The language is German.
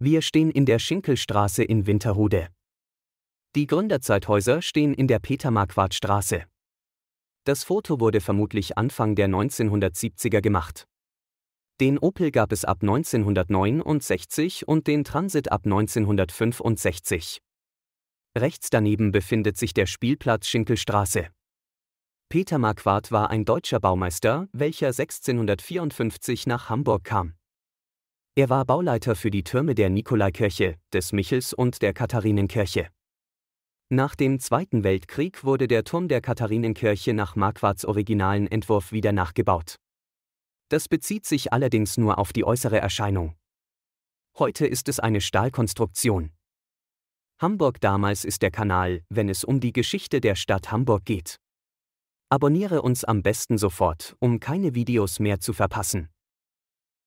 Wir stehen in der Schinkelstraße in Winterhude. Die Gründerzeithäuser stehen in der Peter-Marquardt-Straße. Das Foto wurde vermutlich Anfang der 1970er gemacht. Den Opel gab es ab 1969 und den Transit ab 1965. Rechts daneben befindet sich der Spielplatz Schinkelstraße. Peter Marquardt war ein deutscher Baumeister, welcher 1654 nach Hamburg kam. Er war Bauleiter für die Türme der Nikolaikirche, des Michels und der Katharinenkirche. Nach dem Zweiten Weltkrieg wurde der Turm der Katharinenkirche nach Marquards originalen Entwurf wieder nachgebaut. Das bezieht sich allerdings nur auf die äußere Erscheinung. Heute ist es eine Stahlkonstruktion. Hamburg damals ist der Kanal, wenn es um die Geschichte der Stadt Hamburg geht. Abonniere uns am besten sofort, um keine Videos mehr zu verpassen.